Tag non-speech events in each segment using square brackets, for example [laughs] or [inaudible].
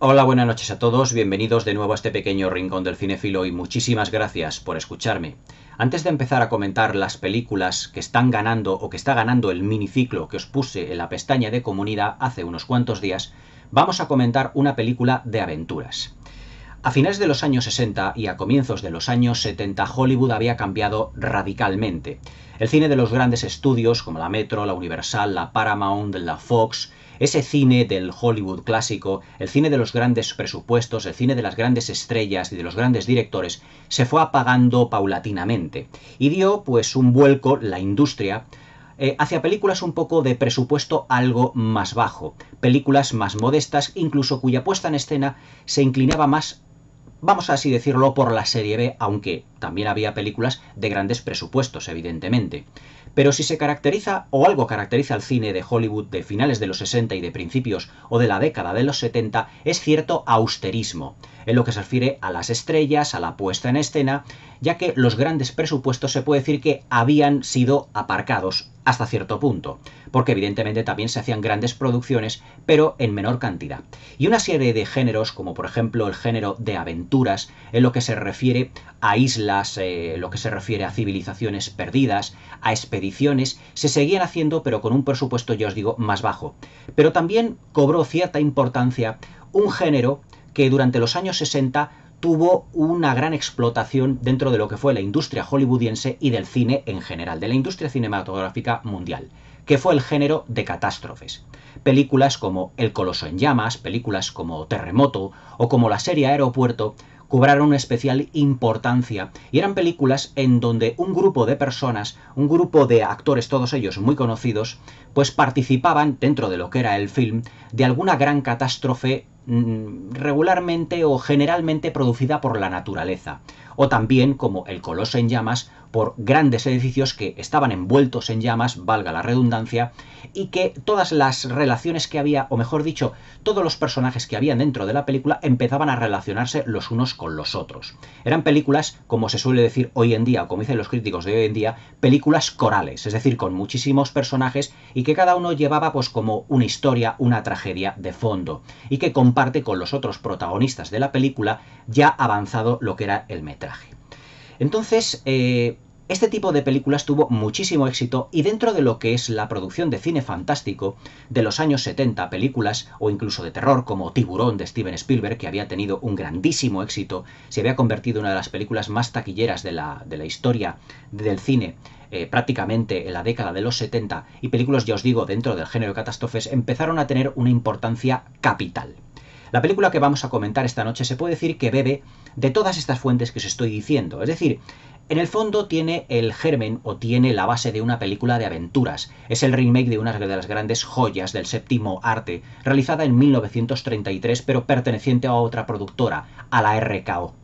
Hola, buenas noches a todos, bienvenidos de nuevo a este pequeño rincón del cinefilo y muchísimas gracias por escucharme. Antes de empezar a comentar las películas que están ganando o que está ganando el miniciclo que os puse en la pestaña de comunidad hace unos cuantos días, vamos a comentar una película de aventuras. A finales de los años 60 y a comienzos de los años 70 Hollywood había cambiado radicalmente. El cine de los grandes estudios como la Metro, la Universal, la Paramount, la Fox, ese cine del Hollywood clásico, el cine de los grandes presupuestos, el cine de las grandes estrellas y de los grandes directores, se fue apagando paulatinamente y dio pues un vuelco la industria eh, hacia películas un poco de presupuesto algo más bajo, películas más modestas, incluso cuya puesta en escena se inclinaba más vamos a así decirlo, por la serie B, aunque también había películas de grandes presupuestos, evidentemente. Pero si se caracteriza o algo caracteriza al cine de Hollywood de finales de los 60 y de principios o de la década de los 70, es cierto austerismo en lo que se refiere a las estrellas, a la puesta en escena, ya que los grandes presupuestos se puede decir que habían sido aparcados hasta cierto punto, porque evidentemente también se hacían grandes producciones, pero en menor cantidad. Y una serie de géneros, como por ejemplo el género de aventuras, en lo que se refiere a islas, eh, en lo que se refiere a civilizaciones perdidas, a expediciones, se seguían haciendo, pero con un presupuesto, yo os digo, más bajo. Pero también cobró cierta importancia un género que durante los años 60 tuvo una gran explotación dentro de lo que fue la industria hollywoodiense y del cine en general, de la industria cinematográfica mundial, que fue el género de catástrofes. Películas como El Coloso en Llamas, películas como Terremoto o como la serie Aeropuerto cobraron una especial importancia y eran películas en donde un grupo de personas, un grupo de actores, todos ellos muy conocidos, pues participaban dentro de lo que era el film de alguna gran catástrofe mm, regularmente o generalmente producida por la naturaleza, o también como El Coloso en llamas por grandes edificios que estaban envueltos en llamas, valga la redundancia, y que todas las relaciones que había, o mejor dicho, todos los personajes que habían dentro de la película empezaban a relacionarse los unos con los otros. Eran películas, como se suele decir hoy en día, o como dicen los críticos de hoy en día, películas corales, es decir, con muchísimos personajes y que cada uno llevaba pues como una historia, una tragedia de fondo, y que comparte con los otros protagonistas de la película ya avanzado lo que era el metraje. Entonces, eh, este tipo de películas tuvo muchísimo éxito y dentro de lo que es la producción de cine fantástico de los años 70, películas o incluso de terror como Tiburón de Steven Spielberg, que había tenido un grandísimo éxito, se había convertido en una de las películas más taquilleras de la, de la historia del cine eh, prácticamente en la década de los 70, y películas, ya os digo, dentro del género de catástrofes, empezaron a tener una importancia capital. La película que vamos a comentar esta noche se puede decir que bebe de todas estas fuentes que os estoy diciendo. Es decir, en el fondo tiene el germen o tiene la base de una película de aventuras. Es el remake de una de las grandes joyas del séptimo arte, realizada en 1933 pero perteneciente a otra productora, a la RKO.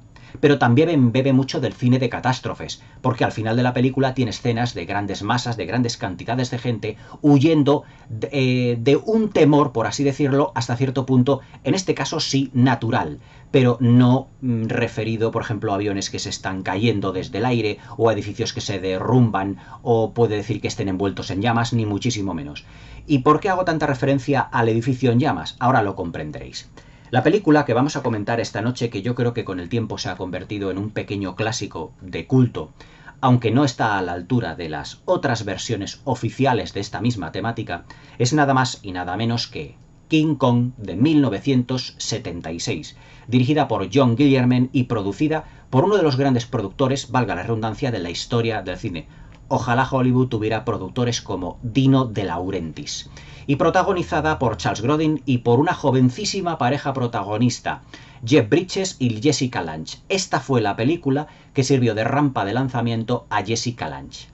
Pero también bebe mucho del cine de catástrofes, porque al final de la película tiene escenas de grandes masas, de grandes cantidades de gente, huyendo de, eh, de un temor, por así decirlo, hasta cierto punto, en este caso sí natural, pero no mm, referido, por ejemplo, a aviones que se están cayendo desde el aire o a edificios que se derrumban o puede decir que estén envueltos en llamas, ni muchísimo menos. ¿Y por qué hago tanta referencia al edificio en llamas? Ahora lo comprenderéis. La película que vamos a comentar esta noche, que yo creo que con el tiempo se ha convertido en un pequeño clásico de culto, aunque no está a la altura de las otras versiones oficiales de esta misma temática, es nada más y nada menos que King Kong de 1976, dirigida por John Guillermin y producida por uno de los grandes productores, valga la redundancia, de la historia del cine. Ojalá Hollywood tuviera productores como Dino de Laurentiis. Y protagonizada por Charles Grodin y por una jovencísima pareja protagonista, Jeff Bridges y Jessica Lange. Esta fue la película que sirvió de rampa de lanzamiento a Jessica Lange.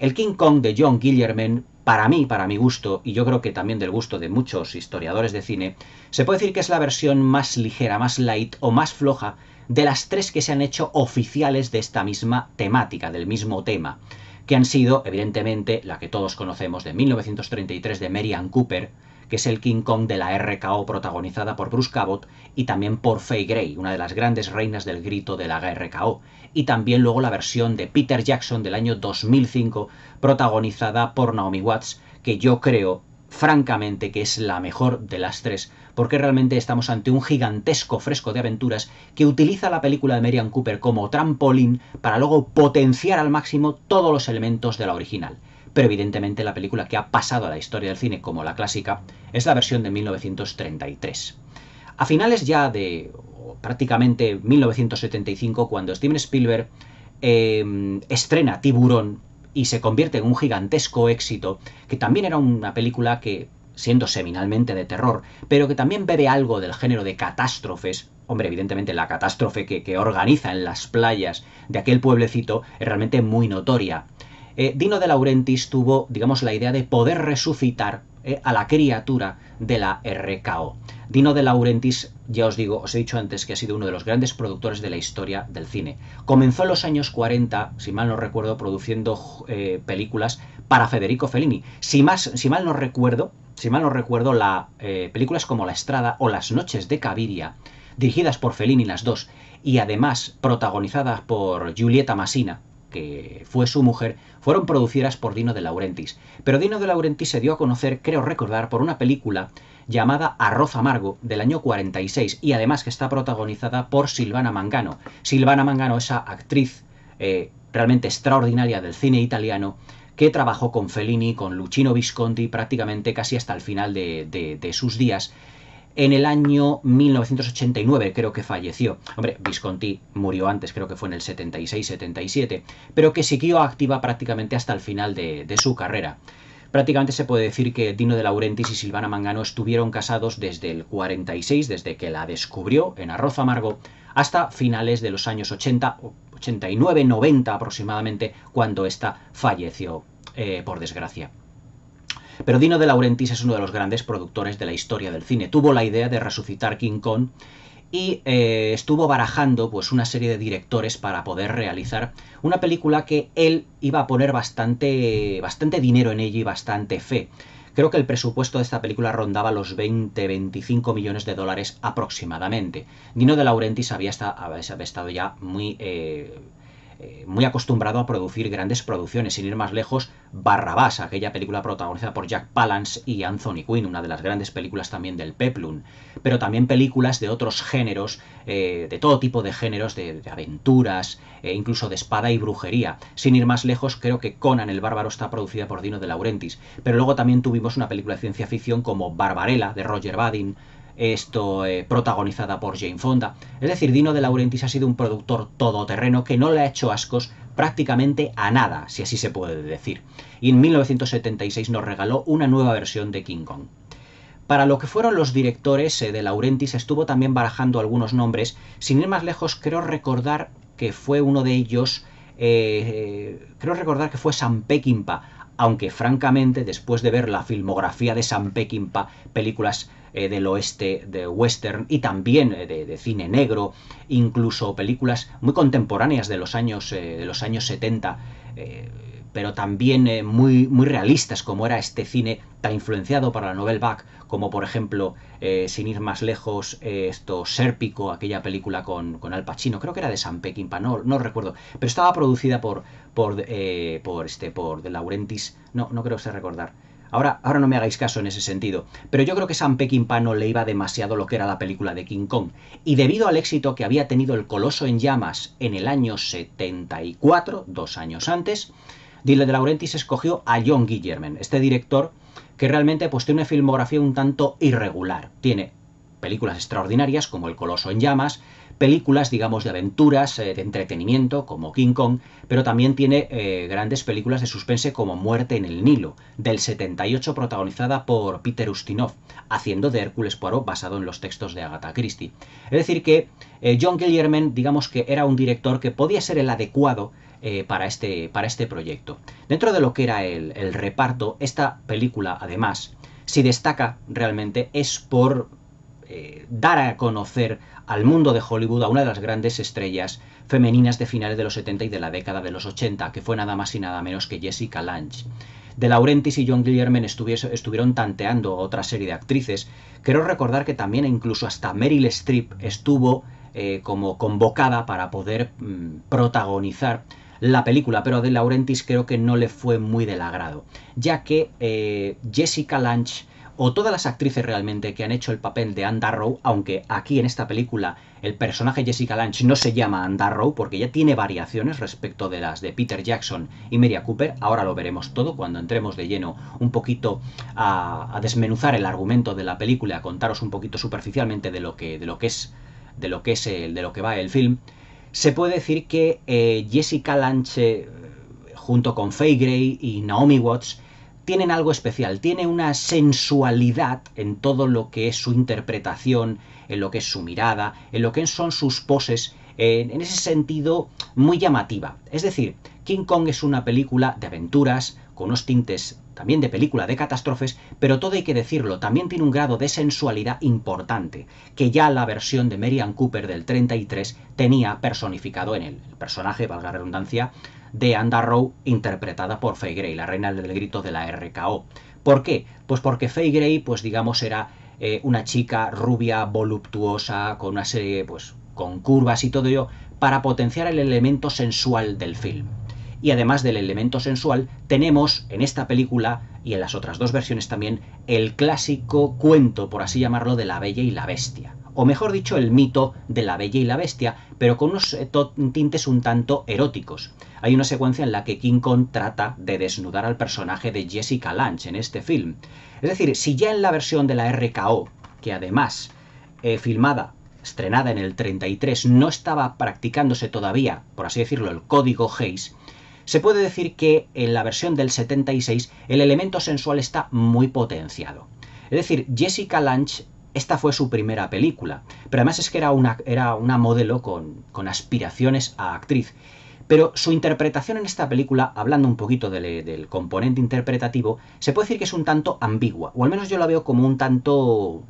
El King Kong de John Guillermin, para mí, para mi gusto, y yo creo que también del gusto de muchos historiadores de cine, se puede decir que es la versión más ligera, más light o más floja de las tres que se han hecho oficiales de esta misma temática, del mismo tema, que han sido, evidentemente, la que todos conocemos de 1933 de Merian Cooper, que es el King Kong de la RKO protagonizada por Bruce Cabot y también por Faye Gray, una de las grandes reinas del grito de la RKO, y también luego la versión de Peter Jackson del año 2005 protagonizada por Naomi Watts, que yo creo francamente que es la mejor de las tres, porque realmente estamos ante un gigantesco fresco de aventuras que utiliza la película de Marian Cooper como trampolín para luego potenciar al máximo todos los elementos de la original pero evidentemente la película que ha pasado a la historia del cine como la clásica es la versión de 1933. A finales ya de prácticamente 1975, cuando Steven Spielberg em, estrena Tiburón y se convierte en un gigantesco éxito, que también era una película que, siendo seminalmente de terror, pero que también bebe algo del género de catástrofes, hombre, evidentemente la catástrofe que, que organiza en las playas de aquel pueblecito es realmente muy notoria. Eh, Dino de Laurentiis tuvo, digamos, la idea de poder resucitar eh, a la criatura de la RKO. Dino de Laurentiis, ya os digo, os he dicho antes que ha sido uno de los grandes productores de la historia del cine. Comenzó en los años 40, si mal no recuerdo, produciendo eh, películas para Federico Fellini. Si, si mal no recuerdo, si mal no recuerdo, películas como La Estrada o Las Noches de Caviria, dirigidas por Fellini las dos, y además protagonizadas por Giulietta Masina, que fue su mujer, fueron producidas por Dino de Laurentiis. Pero Dino de Laurentiis se dio a conocer, creo recordar, por una película llamada Arroz Amargo del año 46 y además que está protagonizada por Silvana Mangano. Silvana Mangano, esa actriz eh, realmente extraordinaria del cine italiano, que trabajó con Fellini, con Luchino Visconti prácticamente casi hasta el final de sus días en el año 1989 creo que falleció. Hombre, Visconti murió antes, creo que fue en el 76-77, pero que siguió activa prácticamente hasta el final de, su carrera. Prácticamente se puede decir que Dino de Laurentiis y Silvana Mangano estuvieron casados desde el 46, desde que la descubrió en Arroz Amargo, hasta finales de los años 80, 89, 90 aproximadamente, cuando ésta falleció, eh, por desgracia. Pero Dino de Laurentiis es uno de los grandes productores de la historia del cine. Tuvo la idea de resucitar King Kong y eh, estuvo barajando pues una serie de directores para poder realizar una película que él iba a poner bastante bastante dinero en ella y bastante fe. Creo que el presupuesto de esta película rondaba los 20-25 millones de dólares aproximadamente. Dino de Laurentiis había, estado ya muy eh, eh, muy acostumbrado a producir grandes producciones. Sin ir más lejos, Barrabás, aquella película protagonizada por Jack Palance y Anthony Quinn, una de las grandes películas también del Peplum. Pero también películas de otros géneros, eh, de todo tipo de géneros, de, aventuras, eh, incluso de espada y brujería. Sin ir más lejos, creo que Conan el Bárbaro está producida por Dino de Laurentiis. Pero luego también tuvimos una película de ciencia ficción como Barbarela, de Roger Badin, esto eh, protagonizada por Jane Fonda. Es decir, Dino de Laurentiis ha sido un productor todoterreno que no le ha hecho ascos prácticamente a nada, si así se puede decir. Y en 1976 nos regaló una nueva versión de King Kong. Para lo que fueron los directores eh, de Laurentiis estuvo también barajando algunos nombres, sin ir más lejos creo recordar que fue uno de ellos, eh, creo recordar que fue San Peckinpah, aunque francamente después de ver la filmografía de Sam Peckinpah, películas eh, del oeste, de western y también eh, de, cine negro, incluso películas muy contemporáneas de los años, eh, los años 70, pero también muy, muy realistas, como era este cine tan influenciado para la novel Bach, como por ejemplo, sin ir más lejos, esto Sérpico, aquella película con, Al Pacino, creo que era de San Pekín, no, no recuerdo, pero estaba producida por, por, por, este, por De Laurentiis, no, no creo que se recordar. Ahora, ahora no me hagáis caso en ese sentido, pero yo creo que Sam Peckinpah no le iba demasiado lo que era la película de King Kong, y debido al éxito que había tenido El Coloso en Llamas en el año 74, dos años antes, Dile de Laurentiis escogió a John Guillermin, este director que realmente pues, tiene una filmografía un tanto irregular. Tiene películas extraordinarias como El Coloso en Llamas, películas, digamos, de aventuras, eh, de entretenimiento, como King Kong, pero también tiene eh, grandes películas de suspense como Muerte en el Nilo, del 78 protagonizada por Peter Ustinov, haciendo de Hércules Poirot basado en los textos de Agatha Christie. Es decir que eh, John Guillermin, digamos que era un director que podía ser el adecuado para, este, para, este, proyecto. Dentro de lo que era el reparto, esta película, además, si destaca realmente es por eh, dar a conocer al mundo de Hollywood a una de las grandes estrellas femeninas de finales de los 70 y de la década de los 80, que fue nada más y nada menos que Jessica Lange. De Laurentiis y John Guillermin estuvieron tanteando otra serie de actrices. Quiero recordar que también incluso hasta Meryl Streep estuvo eh, como convocada para poder mm, protagonizar la película, pero a de Laurentiis creo que no le fue muy del agrado, ya que eh, Jessica Lange o todas las actrices realmente que han hecho el papel de Anne aunque aquí en esta película el personaje Jessica Lange no se llama Anne Darrow porque ya tiene variaciones respecto de las de Peter Jackson y Meria Cooper, ahora lo veremos todo cuando entremos de lleno un poquito a, desmenuzar el argumento de la película, a contaros un poquito superficialmente de lo que, de lo que es de lo que es el, de lo que va el film, se puede decir que eh, Jessica Lange eh, junto con Faye Gray y Naomi Watts tienen algo especial, tiene una sensualidad en todo lo que es su interpretación, en lo que es su mirada, en lo que son sus poses, en ese sentido muy llamativa. Es decir, King Kong es una película de aventuras, con unos tintes también de película de catástrofes, pero todo hay que decirlo, también tiene un grado de sensualidad importante, que ya la versión de Marian Cooper del 33 tenía personificado en él. El personaje, valga redundancia, de Andarrow, Rowe, interpretada por Faye Gray, la reina del grito de la RKO. ¿Por qué? Pues porque Faye Gray, pues digamos, era eh, una chica rubia, voluptuosa, con una serie, pues, con curvas y todo ello, para potenciar el elemento sensual del film y además del elemento sensual, tenemos en esta película y en las otras dos versiones también el clásico cuento, por así llamarlo, de la Bella y la Bestia o mejor dicho, el mito de la Bella y la Bestia, pero con unos eh, tintes un tanto eróticos. Hay una secuencia en la que King Kong trata de desnudar al personaje de Jessica Lange en este film. Es decir, si ya en la versión de la RKO, que además eh, filmada, estrenada en el 33, no estaba practicándose todavía, por así decirlo, el código Hayes, se puede decir que en la versión del 76 el elemento sensual está muy potenciado. Es decir, Jessica Lange esta fue su primera película, pero además es que era una, era una modelo con, aspiraciones a actriz. Pero su interpretación en esta película, hablando un poquito del componente interpretativo, se puede decir que es un tanto ambigua, o al menos yo la veo como un tanto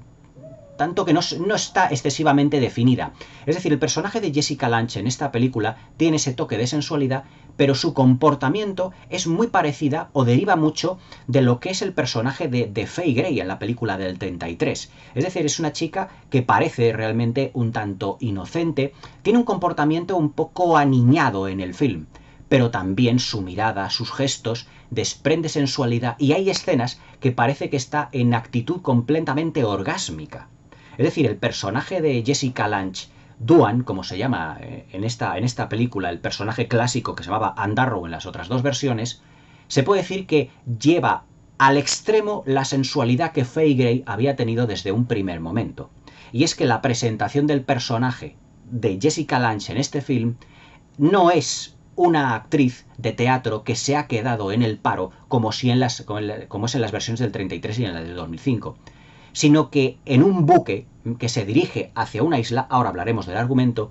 tanto que no, no, está excesivamente definida. Es decir, el personaje de Jessica Lange en esta película tiene ese toque de sensualidad, pero su comportamiento es muy parecida o deriva mucho de lo que es el personaje de, Faye Gray en la película del 33. Es decir, es una chica que parece realmente un tanto inocente, tiene un comportamiento un poco aniñado en el film pero también su mirada, sus gestos, desprende sensualidad y hay escenas que parece que está en actitud completamente orgásmica. Es decir, el personaje de Jessica Lange Duan, como se llama eh, en esta, en esta película, el personaje clásico que se llamaba Andarrow en las otras dos versiones, se puede decir que lleva al extremo la sensualidad que Faye Gray había tenido desde un primer momento. Y es que la presentación del personaje de Jessica Lange en este film no es una actriz de teatro que se ha quedado en el paro como, si en las, como, es en las versiones del 33 y en la del 2005, sino que en un buque que se dirige hacia una isla, ahora hablaremos del argumento,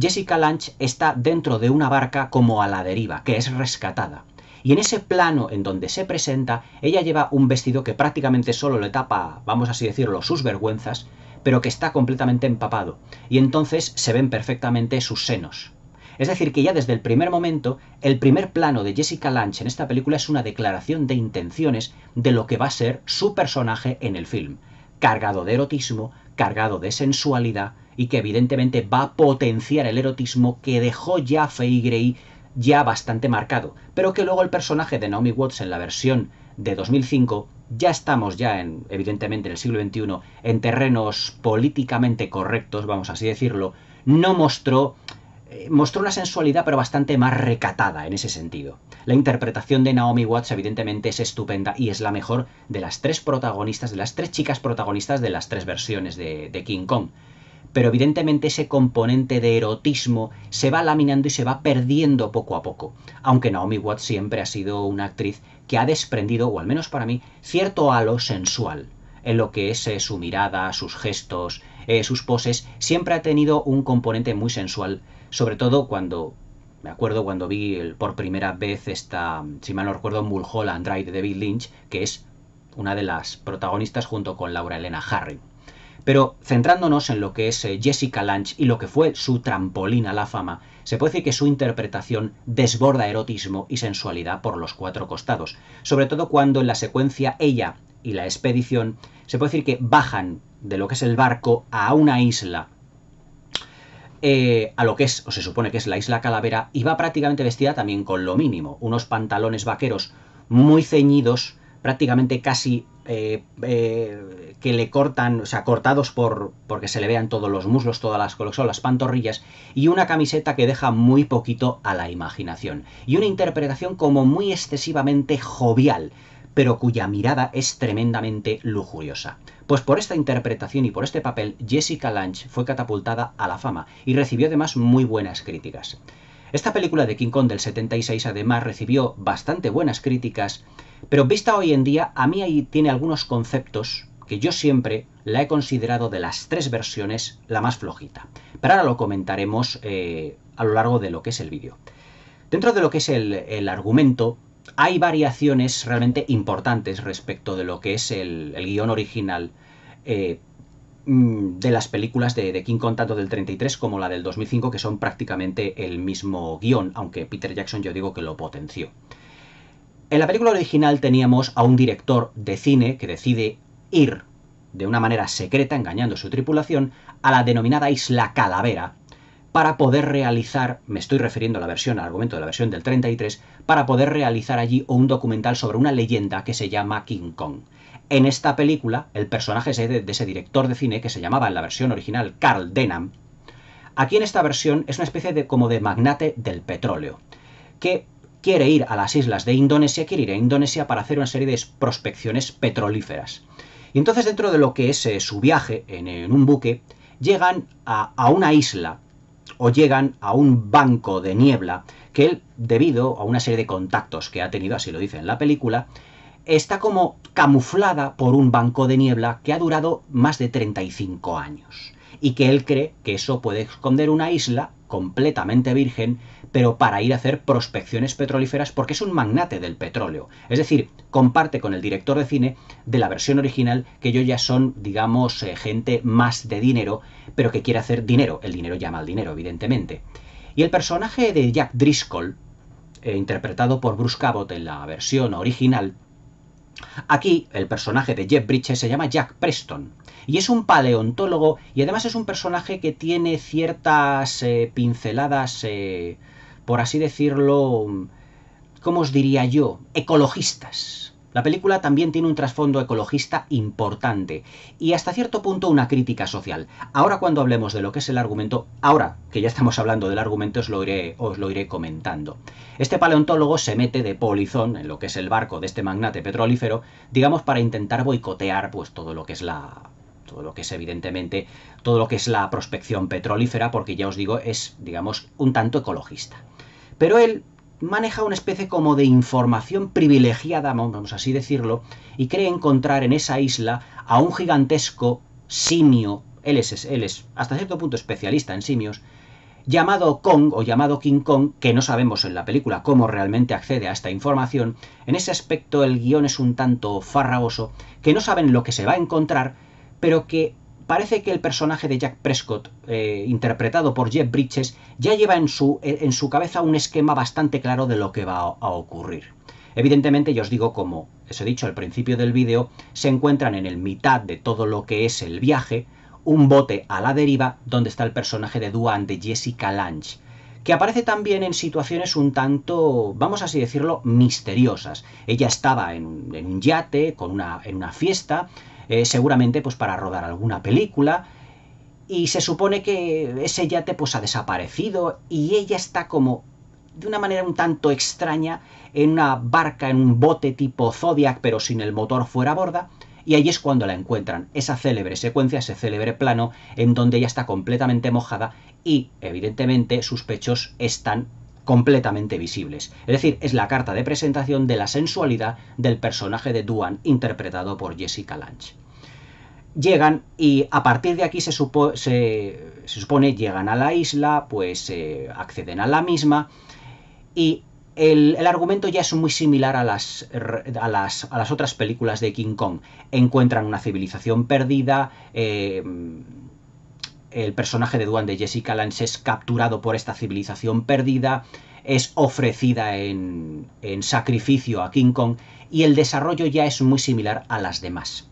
Jessica Lange está dentro de una barca como a la deriva, que es rescatada. Y en ese plano en donde se presenta, ella lleva un vestido que prácticamente solo le tapa, vamos así decirlo, sus vergüenzas, pero que está completamente empapado. Y entonces se ven perfectamente sus senos. Es decir, que ya desde el primer momento, el primer plano de Jessica Lange en esta película es una declaración de intenciones de lo que va a ser su personaje en el film, cargado de erotismo, cargado de sensualidad y que evidentemente va a potenciar el erotismo que dejó ya Faye Gray ya bastante marcado, pero que luego el personaje de Naomi Watts en la versión de 2005 ya estamos ya en evidentemente en el siglo XXI en terrenos políticamente correctos, vamos así decirlo, no mostró eh, mostró una sensualidad pero bastante más recatada en ese sentido. La interpretación de Naomi Watts evidentemente es estupenda y es la mejor de las tres protagonistas, de las tres chicas protagonistas de las tres versiones de, King Kong. Pero evidentemente ese componente de erotismo se va laminando y se va perdiendo poco a poco, aunque Naomi Watts siempre ha sido una actriz que ha desprendido, o al menos para mí, cierto halo sensual en lo que es eh, su mirada, sus gestos, eh, sus poses, siempre ha tenido un componente muy sensual sobre todo cuando, me acuerdo cuando vi por primera vez esta, si mal no recuerdo, Mulholland Drive de David Lynch, que es una de las protagonistas junto con Laura Elena Harry. Pero centrándonos en lo que es eh, Jessica Lange y lo que fue su trampolín a la fama, se puede decir que su interpretación desborda erotismo y sensualidad por los cuatro costados, sobre todo cuando en la secuencia ella y la expedición se puede decir que bajan de lo que es el barco a una isla eh, a lo que es, o se supone que es la isla Calavera, y va prácticamente vestida también con lo mínimo, unos pantalones vaqueros muy ceñidos, prácticamente casi eh, eh, que le cortan, o sea, cortados por, porque se le vean todos los muslos, todas las las pantorrillas, y una camiseta que deja muy poquito a la imaginación, y una interpretación como muy excesivamente jovial, pero cuya mirada es tremendamente lujuriosa. Pues por esta interpretación y por este papel, Jessica Lange fue catapultada a la fama y recibió además muy buenas críticas. Esta película de King Kong del 76 además recibió bastante buenas críticas, pero vista hoy en día, a mí ahí tiene algunos conceptos que yo siempre la he considerado de las tres versiones la más flojita. Pero ahora lo comentaremos eh, a lo largo de lo que es el vídeo. Dentro de lo que es el argumento, hay variaciones realmente importantes respecto de lo que es el, guión original eh, mm, de las películas de, de, King Kong, del 33 como la del 2005, que son prácticamente el mismo guión, aunque Peter Jackson yo digo que lo potenció. En la película original teníamos a un director de cine que decide ir de una manera secreta, engañando a su tripulación, a la denominada Isla Calavera, para poder realizar, me estoy refiriendo a la versión, al argumento de la versión del 33, para poder realizar allí un documental sobre una leyenda que se llama King Kong. En esta película, el personaje de, de ese director de cine, que se llamaba en la versión original Carl Denham, aquí en esta versión es una especie de como de magnate del petróleo, que quiere ir a las islas de Indonesia, quiere ir a Indonesia para hacer una serie de prospecciones petrolíferas. Y entonces dentro de lo que es eh, su viaje en, un buque, llegan a una isla o llegan a un banco de niebla que él, debido a una serie de contactos que ha tenido, así lo dice en la película, está como camuflada por un banco de niebla que ha durado más de 35 años y que él cree que eso puede esconder una isla completamente virgen pero para ir a hacer prospecciones petrolíferas porque es un magnate del petróleo. Es decir, comparte con el director de cine de la versión original que ellos ya son, digamos, eh, gente más de dinero, pero que quiere hacer dinero. El dinero llama al dinero, evidentemente. Y el personaje de Jack Driscoll, eh, interpretado por Bruce Cabot en la versión original, Aquí el personaje de Jeff Bridges se llama Jack Preston y es un paleontólogo y además es un personaje que tiene ciertas eh, pinceladas por así decirlo, ¿cómo os diría yo? Ecologistas. La película también tiene un trasfondo ecologista importante y hasta cierto punto una crítica social. Ahora cuando hablemos de lo que es el argumento, ahora que ya estamos hablando del argumento os lo iré, os lo iré comentando. Este paleontólogo se mete de polizón en lo que es el barco de este magnate petrolífero, digamos para intentar boicotear pues todo lo que es la todo lo que es evidentemente todo lo que es la prospección petrolífera porque ya os digo es digamos un tanto ecologista. Pero él maneja una especie como de información privilegiada, vamos así decirlo, y cree encontrar en esa isla a un gigantesco simio, él es, hasta cierto punto especialista en simios, llamado Kong o llamado King Kong, que no sabemos en la película cómo realmente accede a esta información, en ese aspecto el guión es un tanto farragoso, que no saben lo que se va a encontrar, pero que parece que el personaje de Jack Prescott, eh, interpretado por Jeff Bridges, ya lleva en su, eh, en su cabeza un esquema bastante claro de lo que va a, ocurrir. Evidentemente, yo os digo, como os he dicho al principio del vídeo, se encuentran en el mitad de todo lo que es el viaje, un bote a la deriva donde está el personaje de Duane de Jessica Lange, que aparece también en situaciones un tanto, vamos así decirlo, misteriosas. Ella estaba en, en un yate, con una, en una fiesta, eh, seguramente pues para rodar alguna película. Y se supone que ese yate pues ha desaparecido y ella está como de una manera un tanto extraña en una barca, en un bote tipo Zodiac pero sin el motor fuera a borda. Y ahí es cuando la encuentran, esa célebre secuencia, ese célebre plano en donde ella está completamente mojada y evidentemente sus pechos están completamente visibles. Es decir, es la carta de presentación de la sensualidad del personaje de Duan interpretado por Jessica Lange. Llegan y a partir de aquí se, se, supone llegan a la isla, pues eh, acceden a la misma y el, argumento ya es muy similar a las, a las, otras películas de King Kong. Encuentran una civilización perdida, eh, el personaje de Duan de Jessica Lance es capturado por esta civilización perdida, es ofrecida en, sacrificio a King Kong y el desarrollo ya es muy similar a las demás.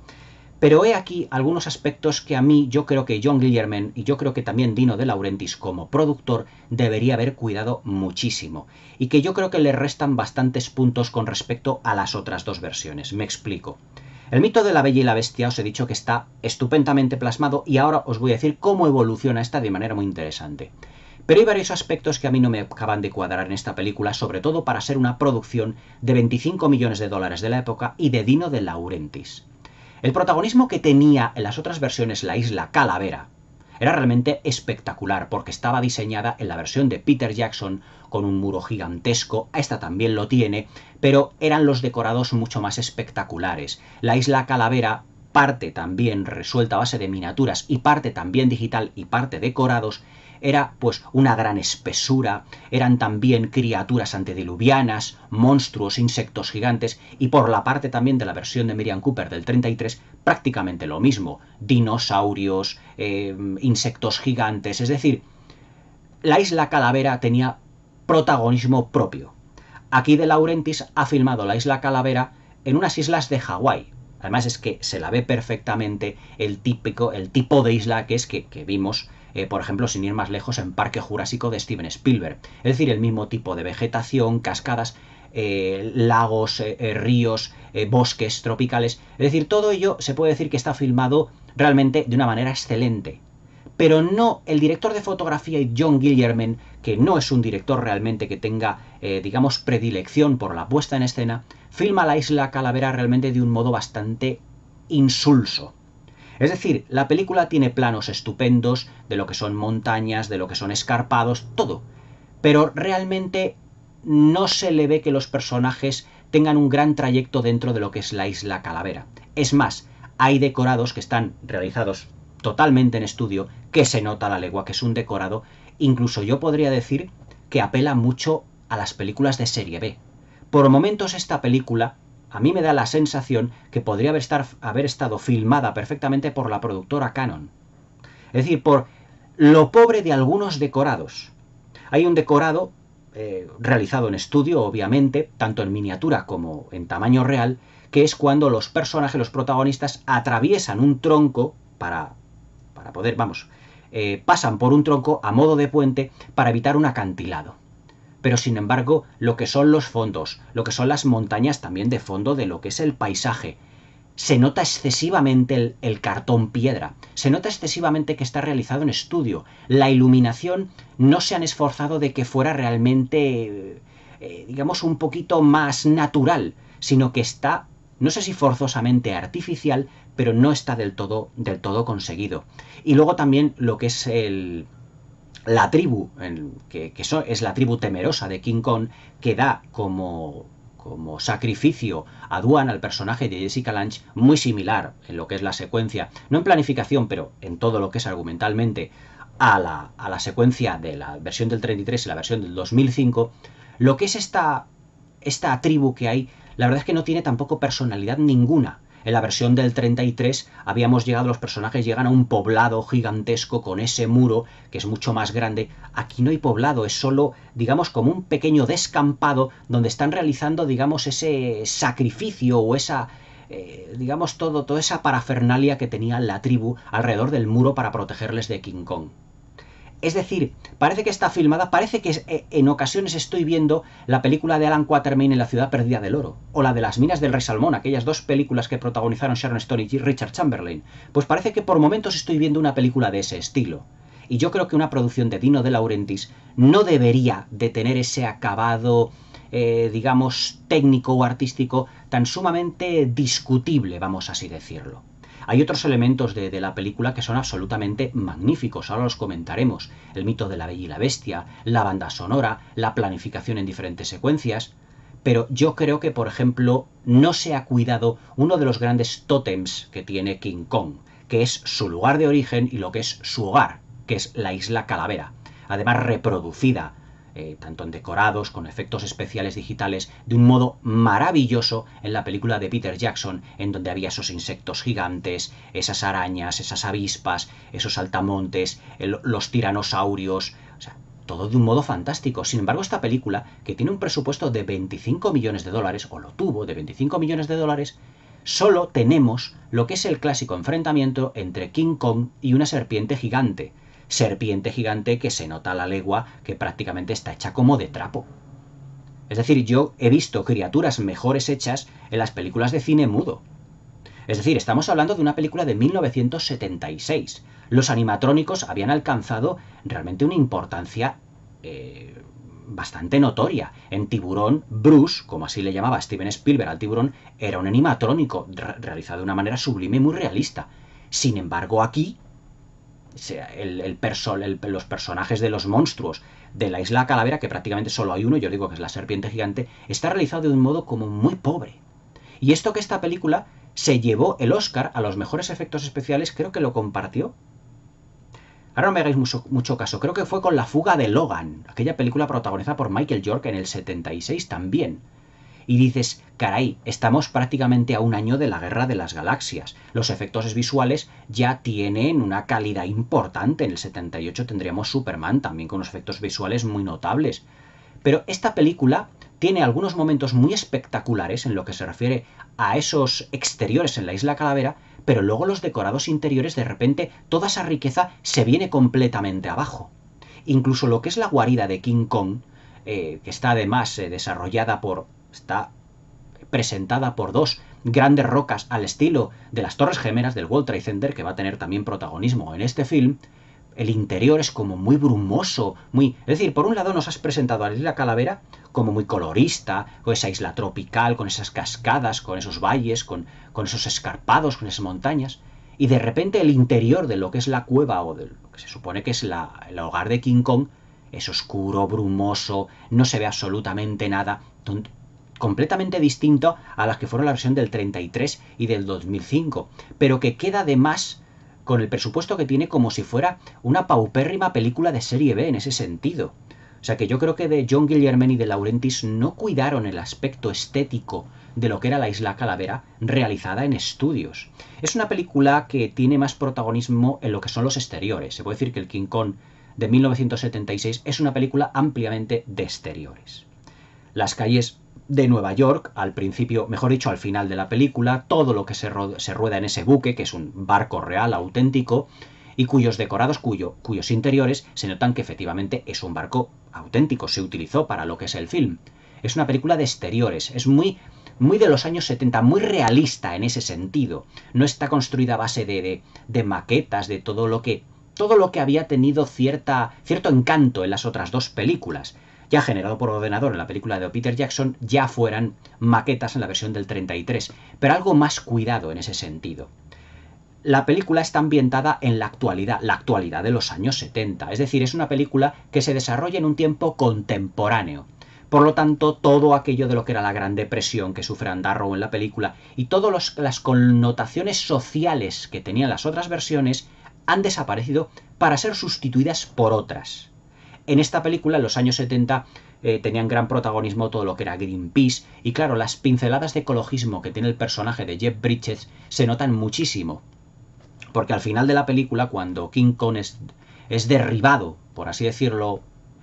Pero he aquí algunos aspectos que a mí yo creo que John Guillermin y yo creo que también Dino de Laurentiis como productor debería haber cuidado muchísimo y que yo creo que le restan bastantes puntos con respecto a las otras dos versiones. Me explico. El mito de la bella y la bestia os he dicho que está estupendamente plasmado y ahora os voy a decir cómo evoluciona esta de manera muy interesante. Pero hay varios aspectos que a mí no me acaban de cuadrar en esta película, sobre todo para ser una producción de 25 millones de dólares de la época y de Dino de Laurentis. El protagonismo que tenía en las otras versiones la isla Calavera era realmente espectacular porque estaba diseñada en la versión de Peter Jackson con un muro gigantesco, esta también lo tiene, pero eran los decorados mucho más espectaculares. La isla Calavera, parte también resuelta a base de miniaturas y parte también digital y parte decorados, era pues una gran espesura, eran también criaturas antediluvianas, monstruos, insectos gigantes y por la parte también de la versión de Miriam Cooper del 33 prácticamente lo mismo, dinosaurios, em, insectos gigantes, es decir, la isla Calavera tenía protagonismo propio. Aquí De Laurentis ha filmado la isla Calavera en unas islas de Hawái. Además es que se la ve perfectamente el típico, el tipo de isla que es que, vimos eh, por ejemplo, sin ir más lejos, en Parque Jurásico de Steven Spielberg. Es decir, el mismo tipo de vegetación, cascadas, eh, lagos, eh, ríos, bosques tropicales. Es decir, todo ello se puede decir que está filmado realmente de una manera excelente. Pero no, el director de fotografía John Guillermen que no es un director realmente que tenga, eh, digamos, predilección por la puesta en escena, filma la isla Calavera realmente de un modo bastante insulso. Es decir, la película tiene planos estupendos de lo que son montañas, de lo que son escarpados, todo. Pero realmente no se le ve que los personajes tengan un gran trayecto dentro de lo que es la isla Calavera. Es más, hay decorados que están realizados totalmente en estudio, que se nota la legua que es un decorado Incluso yo podría decir que apela mucho a las películas de serie B. Por momentos esta película a mí me da la sensación que podría haber, estar, haber estado filmada perfectamente por la productora Canon. Es decir, por lo pobre de algunos decorados. Hay un decorado eh, realizado en estudio, obviamente, tanto en miniatura como en tamaño real, que es cuando los personajes, los protagonistas, atraviesan un tronco para, para poder, vamos, eh, pasan por un tronco a modo de puente para evitar un acantilado. Pero sin embargo, lo que son los fondos, lo que son las montañas también de fondo de lo que es el paisaje, se nota excesivamente el, cartón piedra, se nota excesivamente que está realizado en estudio. La iluminación no se han esforzado de que fuera realmente, eh, digamos, un poquito más natural, sino que está no sé si forzosamente artificial, pero no está del todo, del todo conseguido. Y luego también lo que es el, la tribu, que, es la tribu temerosa de King Kong, que da como, como sacrificio a Duan, al personaje de Jessica Lange, muy similar en lo que es la secuencia, no en planificación, pero en todo lo que es argumentalmente, a la, a la secuencia de la versión del 33 y la versión del 2005, lo que es esta, esta tribu que hay la verdad es que no tiene tampoco personalidad ninguna. En la versión del 33 habíamos llegado, los personajes llegan a un poblado gigantesco con ese muro que es mucho más grande. Aquí no hay poblado, es solo, digamos, como un pequeño descampado donde están realizando, digamos, ese sacrificio o esa, eh, digamos, todo, toda esa parafernalia que tenía la tribu alrededor del muro para protegerles de King Kong. Es decir, parece que está filmada, parece que eh, en ocasiones estoy viendo la película de Alan Quatermain en La ciudad perdida del oro, o la de Las minas del rey Salmón, aquellas dos películas que protagonizaron Sharon Stone y Richard Chamberlain. Pues parece que por momentos estoy viendo una película de ese estilo. Y yo creo que una producción de Dino de Laurentiis no debería de tener ese acabado, eh, digamos, técnico o artístico tan sumamente discutible, vamos así decirlo. Hay otros elementos de, la película que son absolutamente magníficos, ahora los comentaremos. El mito de la bella y la bestia, la banda sonora, la planificación en diferentes secuencias. Pero yo creo que, por ejemplo, no se ha cuidado uno de los grandes tótems que tiene King Kong, que es su lugar de origen y lo que es su hogar, que es la isla Calavera. Además, reproducida eh, tanto en decorados, con efectos especiales digitales, de un modo maravilloso en la película de Peter Jackson, en donde había esos insectos gigantes, esas arañas, esas avispas, esos altamontes, los tiranosaurios, o sea, todo de un modo fantástico. Sin embargo, esta película, que tiene un presupuesto de 25 millones de dólares, o lo tuvo de 25 millones de dólares, solo tenemos lo que es el clásico enfrentamiento entre King Kong y una serpiente gigante, serpiente gigante que se nota a la legua que prácticamente está hecha como de trapo. Es decir, yo he visto criaturas mejores hechas en las películas de cine mudo. Es decir, estamos hablando de una película de 1976. Los animatrónicos habían alcanzado realmente una importancia eh, bastante notoria. En Tiburón, Bruce, como así le llamaba Steven Spielberg al tiburón, era un animatrónico realizado de una manera sublime y muy realista. Sin embargo, aquí el, los personajes de los monstruos de la isla Calavera, que prácticamente solo hay uno, yo digo que es la serpiente gigante, está realizado de un modo como muy pobre. Y esto que esta película se llevó el Oscar a los mejores efectos especiales, creo que lo compartió. Ahora no me hagáis mucho caso, creo que fue con La fuga de Logan, aquella película protagonizada por Michael York en el 76 también y dices, caray, estamos prácticamente a un año de la Guerra de las Galaxias. Los efectos visuales ya tienen una calidad importante. En el 78 tendríamos Superman también con unos efectos visuales muy notables. Pero esta película tiene algunos momentos muy espectaculares en lo que se refiere a esos exteriores en la isla Calavera, pero luego los decorados interiores de repente toda esa riqueza se viene completamente abajo. Incluso lo que es la guarida de King Kong, eh, que está además eh, desarrollada por está presentada por dos grandes rocas al estilo de las Torres Gemelas del World Trade Center, que va a tener también protagonismo en este film, el interior es como muy brumoso, muy... Es decir, por un lado nos has presentado a la Isla Calavera como muy colorista, con esa isla tropical, con esas cascadas, con esos valles, con, con esos escarpados, con esas montañas, y de repente el interior de lo que es la cueva o de lo que se supone que es el hogar de King Kong es oscuro, brumoso, no se ve absolutamente nada completamente distinto a las que fueron la versión del 33 y del 2005, pero que queda además más con el presupuesto que tiene como si fuera una paupérrima película de serie B en ese sentido. O sea que yo creo que de John Guillermin y de Laurentis no cuidaron el aspecto estético de lo que era la isla Calavera realizada en estudios. Es una película que tiene más protagonismo en lo que son los exteriores. Se puede decir que el King Kong de 1976 es una película ampliamente de exteriores. Las calles de Nueva York, al principio, mejor dicho, al final de la película, todo lo que se, rueda en ese buque, que es un barco real auténtico, y cuyos decorados, cuyos interiores se notan que efectivamente es un barco auténtico, se utilizó para lo que es el film. Es una película de exteriores, es muy, muy de los años 70, muy realista en ese sentido. No está construida a base de, de, de maquetas, de todo lo que todo lo que había tenido cierta, cierto encanto en las otras dos películas ya generado por ordenador en la película de Peter Jackson ya fueran maquetas en la versión del 33, pero algo más cuidado en ese sentido. La película está ambientada en la actualidad, la actualidad de los años 70, es decir, es una película que se desarrolla en un tiempo contemporáneo. Por lo tanto, todo aquello de lo que era la Gran Depresión que sufre Andarrow en la película y todas las connotaciones sociales que tenían las otras versiones han desaparecido para ser sustituidas por otras. En esta película, en los años 70, eh, tenían gran protagonismo todo lo que era Greenpeace, y claro, las pinceladas de ecologismo que tiene el personaje de Jeff Bridges se notan muchísimo. Porque al final de la película, cuando King Kong es, derribado, por así decirlo,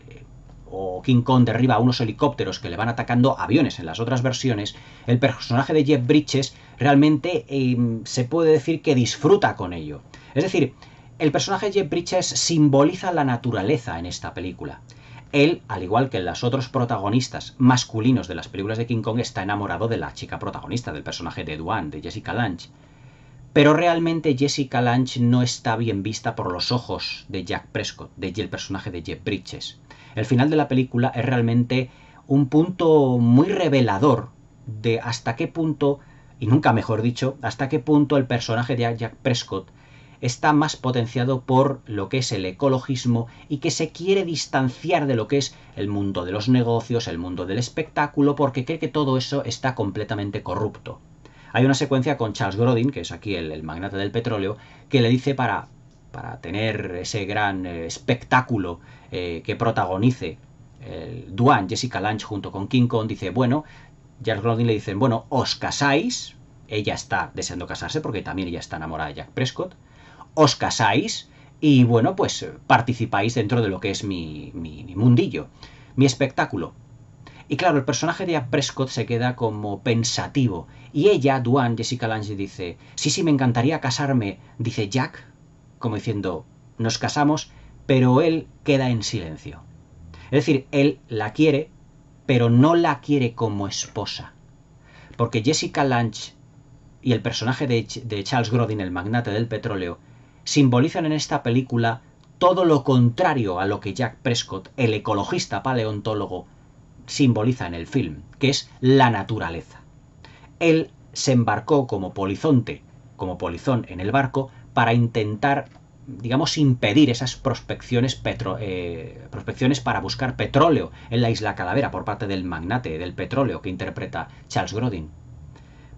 eh, o King Kong derriba a unos helicópteros que le van atacando aviones en las otras versiones, el personaje de Jeff Bridges realmente em, se puede decir que disfruta con ello. Es decir, el personaje Jeff Bridges simboliza la naturaleza en esta película. Él, al igual que los otros protagonistas masculinos de las películas de King Kong, está enamorado de la chica protagonista, del personaje de Duane, de Jessica Lange. Pero realmente Jessica Lange no está bien vista por los ojos de Jack Prescott, del personaje de Jeff Bridges. El final de la película es realmente un punto muy revelador de hasta qué punto, y nunca mejor dicho, hasta qué punto el personaje de Jack Prescott está más potenciado por lo que es el ecologismo y que se quiere distanciar de lo que es el mundo de los negocios, el mundo del espectáculo, porque cree que todo eso está completamente corrupto. Hay una secuencia con Charles Grodin, que es aquí el, magnate del petróleo, que le dice para, para tener ese gran eh, espectáculo eh, que protagonice el Duan, Jessica Lange junto con King Kong, dice, bueno, Charles Grodin le dice, bueno, os casáis, ella está deseando casarse porque también ella está enamorada de Jack Prescott, os casáis y bueno, pues eh, participáis dentro de lo que es mi, mundillo, mi espectáculo. Y claro, el personaje de Prescott se queda como pensativo. Y ella, Duane, Jessica Lange, dice, sí, sí, me encantaría casarme, dice Jack, como diciendo, nos casamos, pero él queda en silencio. Es decir, él la quiere, pero no la quiere como esposa. Porque Jessica Lange y el personaje de Charles Grodin, el magnate del petróleo, simbolizan en esta película todo lo contrario a lo que Jack Prescott, el ecologista paleontólogo, simboliza en el film, que es la naturaleza. Él se embarcó como polizonte, como polizón en el barco, para intentar digamos, impedir esas prospecciones, eh, prospecciones para buscar petróleo en la isla Calavera por parte del magnate del petróleo que interpreta Charles Grodin.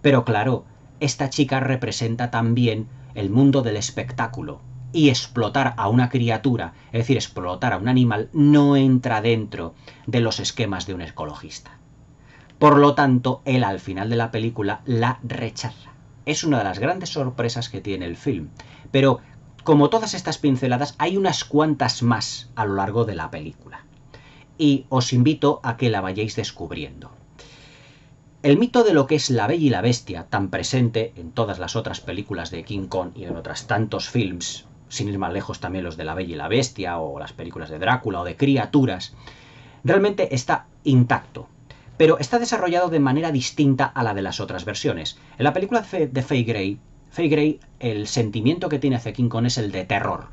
Pero claro, esta chica representa también el mundo del espectáculo y explotar a una criatura, es decir, explotar a un animal, no entra dentro de los esquemas de un ecologista. Por lo tanto, él al final de la película la rechaza. Es una de las grandes sorpresas que tiene el film. Pero, como todas estas pinceladas, hay unas cuantas más a lo largo de la película. Y os invito a que la vayáis descubriendo. El mito de lo que es la Bella y la Bestia, tan presente en todas las otras películas de King Kong y en otras tantos films, sin ir más lejos también los de la Bella y la Bestia o las películas de Drácula o de criaturas, realmente está intacto, pero está desarrollado de manera distinta a la de las otras versiones. En la película de Faye Gray, el sentimiento que tiene hacia King Kong es el de terror,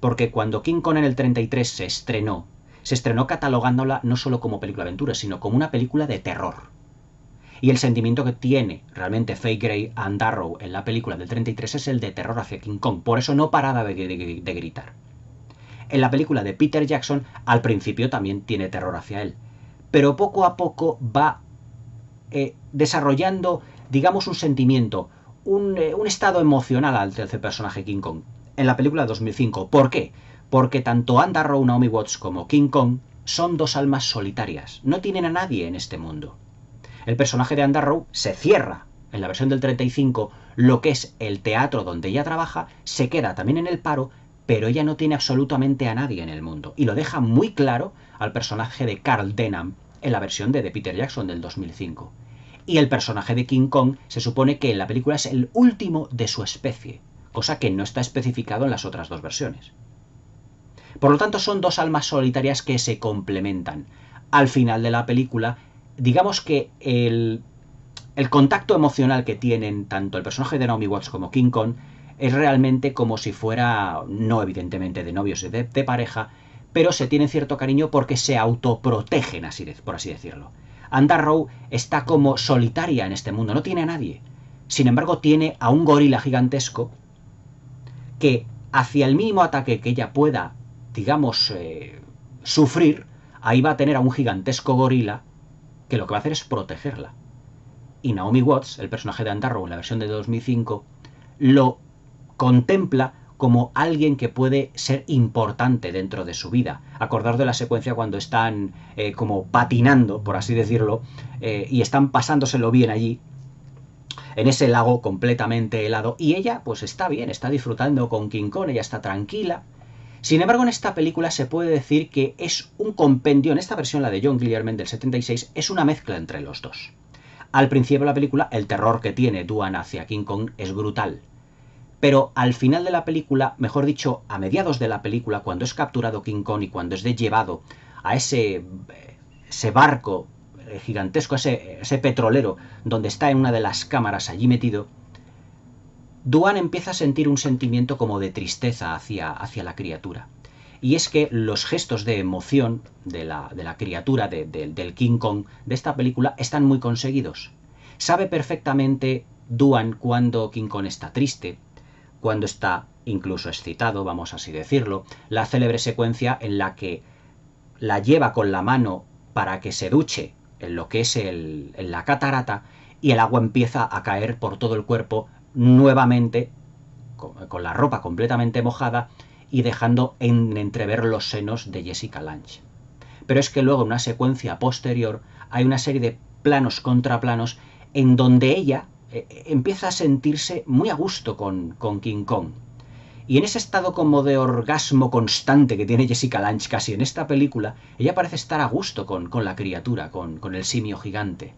porque cuando King Kong en el 33 se estrenó, se estrenó catalogándola no solo como película aventura, sino como una película de terror y el sentimiento que tiene realmente Faye Grey and en la película del 33 es el de terror hacia King Kong. Por eso no paraba de, gritar. En la película de Peter Jackson, al principio también tiene terror hacia él. Pero poco a poco va eh, desarrollando, digamos, un sentimiento, eh, un, estado emocional al tercer personaje King Kong. En la película de 2005. ¿Por qué? Porque tanto Andarrow, Naomi Watts como King Kong son dos almas solitarias. No tienen a nadie en este mundo el personaje de Andarrow se cierra en la versión del 35 lo que es el teatro donde ella trabaja, se queda también en el paro, pero ella no tiene absolutamente a nadie en el mundo. Y lo deja muy claro al personaje de Carl Denham en la versión de, de Peter Jackson del 2005. Y el personaje de King Kong se supone que en la película es el último de su especie, cosa que no está especificado en las otras dos versiones. Por lo tanto, son dos almas solitarias que se complementan. Al final de la película, digamos que el, el contacto emocional que tienen tanto el personaje de Naomi Watts como King Kong es realmente como si fuera, no evidentemente de novios de, pareja, pero se tienen cierto cariño porque se autoprotegen, así por así decirlo. Andarrow está como solitaria en este mundo, no tiene a nadie. Sin embargo, tiene a un gorila gigantesco que hacia el mínimo ataque que ella pueda, digamos, eh, sufrir, ahí va a tener a un gigantesco gorila que lo que va a hacer es protegerla. Y Naomi Watts, el personaje de Andarro en la versión de 2005, lo contempla como alguien que puede ser importante dentro de su vida. Acordar de la secuencia cuando están eh, como patinando, por así decirlo, eh, y están pasándoselo bien allí, en ese lago completamente helado. Y ella pues está bien, está disfrutando con King Kong, ella está tranquila, sin embargo, en esta película se puede decir que es un compendio, en esta versión, la de John Guillermo del 76, es una mezcla entre los dos. Al principio de la película, el terror que tiene Duan hacia King Kong es brutal. Pero al final de la película, mejor dicho, a mediados de la película, cuando es capturado King Kong y cuando es llevado a ese, barco eh, gigantesco, ese petrolero, donde está en una de las cámaras allí metido, Duan empieza a sentir un sentimiento como de tristeza hacia, hacia la criatura. Y es que los gestos de emoción de la, criatura, del King Kong, de esta película, están muy conseguidos. Sabe perfectamente Duan cuando King Kong está triste, cuando está incluso excitado, vamos así decirlo, la célebre secuencia en la que la lleva con la mano para que se duche en lo que es el, la catarata y el agua empieza a caer por todo el cuerpo nuevamente con, la ropa completamente mojada y dejando en entrever los senos de Jessica Lange. Pero es que luego en una secuencia posterior hay una serie de planos contraplanos en donde ella eh, empieza a sentirse muy a gusto con, con King Kong. Y en ese estado como de orgasmo constante que tiene Jessica Lange casi en esta película, ella parece estar a gusto con, con la criatura, con, con el simio gigante.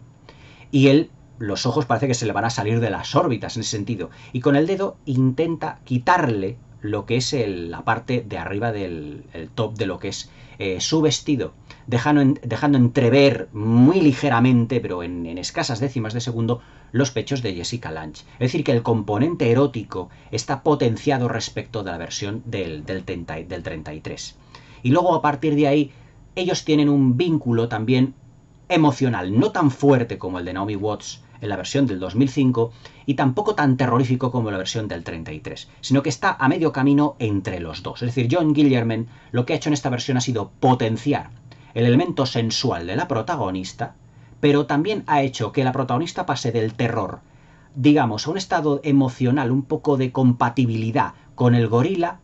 Y él los ojos parece que se le van a salir de las órbitas en ese sentido. Y con el dedo intenta quitarle lo que es la parte de arriba del el top de lo que es eh, su vestido, dejando, dejando, entrever muy ligeramente, pero en, escasas décimas de segundo, los pechos de Jessica Lange. Es decir, que el componente erótico está potenciado respecto de la versión del, del 33. Y luego a partir de ahí, ellos tienen un vínculo también emocional, no tan fuerte como el de Naomi Watts, en la versión del 2005 y tampoco tan terrorífico como la versión del 33, sino que está a medio camino entre los dos. Es decir, John guillerman lo que ha hecho en esta versión ha sido potenciar el elemento sensual de la protagonista, pero también ha hecho que la protagonista pase del terror, digamos, a un estado emocional, un poco de compatibilidad con el gorila,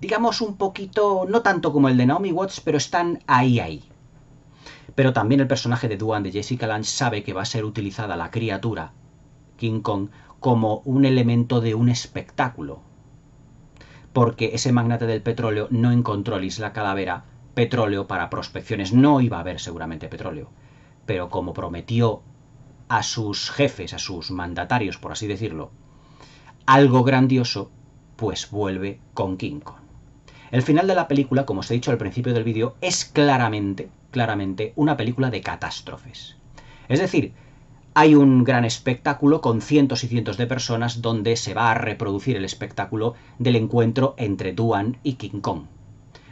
digamos un poquito, no tanto como el de Naomi Watts, pero están ahí, ahí. Pero también el personaje de Duan de Jessica Lange sabe que va a ser utilizada la criatura, King Kong, como un elemento de un espectáculo. Porque ese magnate del petróleo no encontró en Isla Calavera petróleo para prospecciones. No iba a haber seguramente petróleo. Pero como prometió a sus jefes, a sus mandatarios, por así decirlo, algo grandioso, pues vuelve con King Kong. El final de la película, como os he dicho al principio del vídeo, es claramente claramente una película de catástrofes. Es decir, hay un gran espectáculo con cientos y cientos de personas donde se va a reproducir el espectáculo del encuentro entre Duan y King Kong,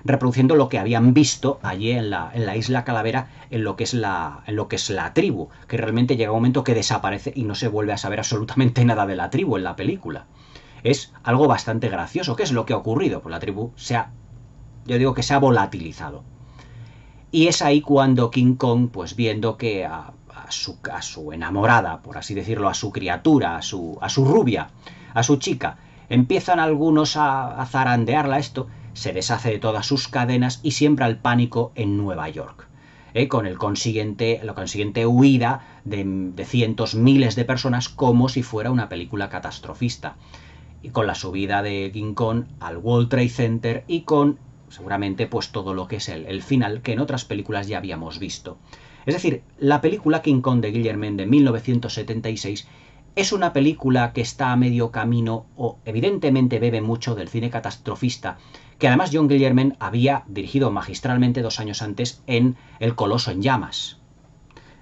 reproduciendo lo que habían visto allí en la, isla Calavera, en lo, que es la, en lo que es la tribu, que realmente llega un momento que desaparece y no se vuelve a saber absolutamente [laughs] nada de la tribu en la película. Es algo bastante gracioso. ¿Qué es lo que ha ocurrido? Pues la tribu se ha, yo digo que se ha volatilizado y es ahí cuando King Kong, pues viendo que a, su, a su, enamorada, por así decirlo, a su criatura, a su, a su rubia, a su chica, empiezan algunos a, zarandearla esto, se deshace de todas sus cadenas y siembra el pánico en Nueva York. ¿eh? con el consiguiente, la consiguiente huida de, de, cientos, miles de personas como si fuera una película catastrofista. Y con la subida de King Kong al World Trade Center y con seguramente pues todo lo que es el, el final que en otras películas ya habíamos visto. Es decir, la película King Kong de Guillermo de 1976 es una película que está a medio camino o evidentemente bebe mucho del cine catastrofista, que además John Guillermin había dirigido magistralmente dos años antes en El Coloso en Llamas.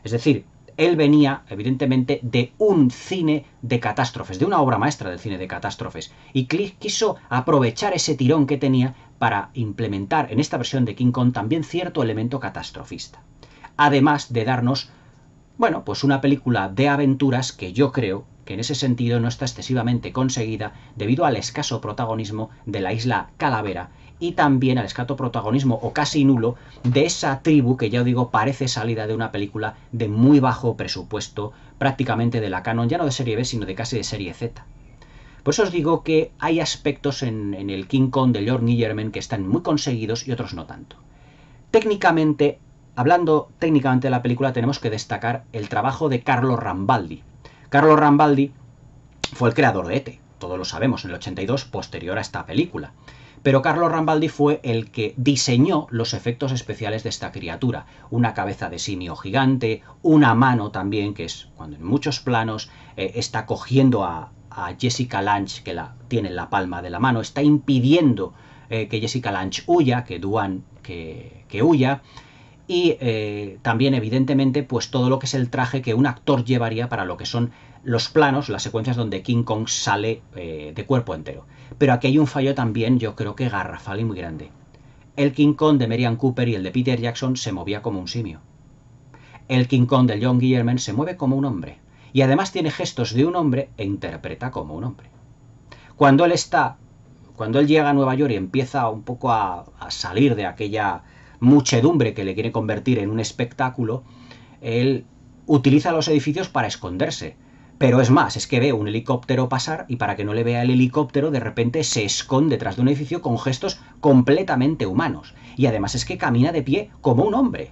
Es decir, él venía evidentemente de un cine de catástrofes, de una obra maestra del cine de catástrofes, y quiso aprovechar ese tirón que tenía para implementar en esta versión de King Kong también cierto elemento catastrofista. Además de darnos, bueno, pues una película de aventuras que yo creo que en ese sentido no está excesivamente conseguida debido al escaso protagonismo de la isla Calavera y también al escaso protagonismo o casi nulo de esa tribu que ya os digo parece salida de una película de muy bajo presupuesto, prácticamente de la canon, ya no de serie B, sino de casi de serie Z eso os digo que hay aspectos en, el King Kong de Lord Nigerman que están muy conseguidos y otros no tanto. Técnicamente, hablando técnicamente de la película, tenemos que destacar el trabajo de Carlo Rambaldi. Carlo Rambaldi fue el creador de ETE, todos lo sabemos, en el 82, posterior a esta película. Pero Carlo Rambaldi fue el que diseñó los efectos especiales de esta criatura. Una cabeza de simio gigante, una mano también, que es cuando en muchos planos eh, está cogiendo a, a Jessica Lange, que la tiene en la palma de la mano, está impidiendo eh, que Jessica Lange huya, que Duan que, que huya, y eh, también evidentemente pues todo lo que es el traje que un actor llevaría para lo que son los planos, las secuencias donde King Kong sale eh, de cuerpo entero. Pero aquí hay un fallo también, yo creo que garrafal y muy grande. El King Kong de Marian Cooper y el de Peter Jackson se movía como un simio. El King Kong de John Guillermo se mueve como un hombre y además tiene gestos de un hombre e interpreta como un hombre. Cuando él está, cuando él llega a Nueva York y empieza un poco a, salir de aquella muchedumbre que le quiere convertir en un espectáculo, él utiliza los edificios para esconderse. Pero es más, es que ve un helicóptero pasar y para que no le vea el helicóptero, de repente se esconde tras de un edificio con gestos completamente humanos. Y además es que camina de pie como un hombre.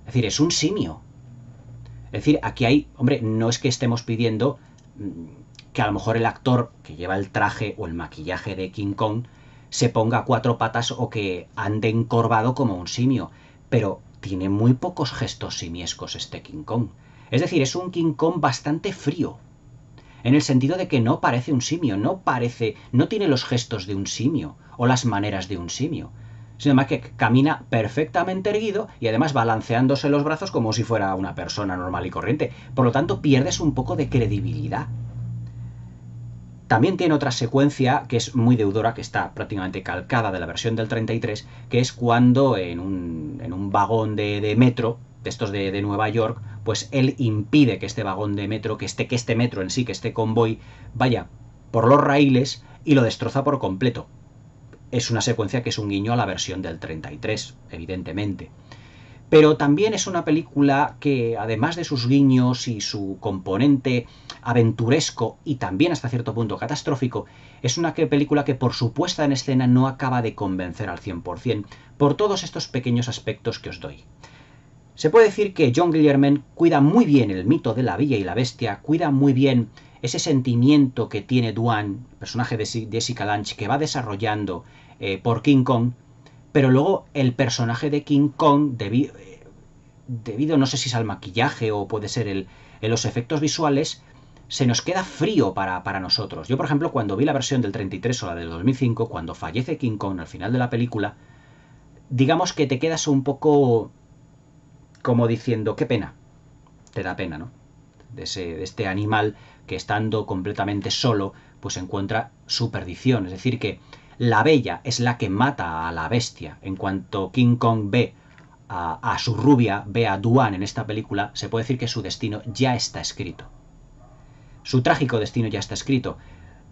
Es decir, es un simio. Es decir, aquí hay, hombre, no es que estemos pidiendo mm, que a lo mejor el actor que lleva el traje o el maquillaje de King Kong se ponga cuatro patas o que ande encorvado como un simio, pero tiene muy pocos gestos simiescos este King Kong. Es decir, es un King Kong bastante frío, en el sentido de que no parece un simio, no parece, no tiene los gestos de un simio o las maneras de un simio sino más que camina perfectamente erguido y además balanceándose los brazos como si fuera una persona normal y corriente. Por lo tanto, pierdes un poco de credibilidad. También tiene otra secuencia que es muy deudora, que está prácticamente calcada de la versión del 33, que es cuando en un, vagón de, metro, de estos de, Nueva York, pues él impide que este vagón de metro, que este, que este metro en sí, que este convoy, vaya por los raíles y lo destroza por completo es una secuencia que es un guiño a la versión del 33, evidentemente. Pero también es una película que, además de sus guiños y su componente aventuresco y también hasta cierto punto catastrófico, es una película que por su puesta en escena no acaba de convencer al 100% por todos estos pequeños aspectos que os doy. Se puede decir que John Guillermo cuida muy bien el mito de la Villa y la Bestia, cuida muy bien ese sentimiento que tiene Duan, personaje de Jessica Lange, que va desarrollando eh, por King Kong, pero luego el personaje de King Kong, eh, debido, no sé si es al maquillaje o puede ser en los efectos visuales, se nos queda frío para, nosotros. Yo, por ejemplo, cuando vi la versión del 33 o la del 2005, cuando fallece King Kong al final de la película, digamos que te quedas un poco como diciendo, qué pena, te da pena, ¿no? de este animal que estando completamente solo, pues encuentra su perdición. Es decir, que la bella es la que mata a la bestia. En cuanto King Kong ve a, su rubia, ve a Duan en esta película, se puede decir que su destino ya está escrito. Su trágico destino ya está escrito.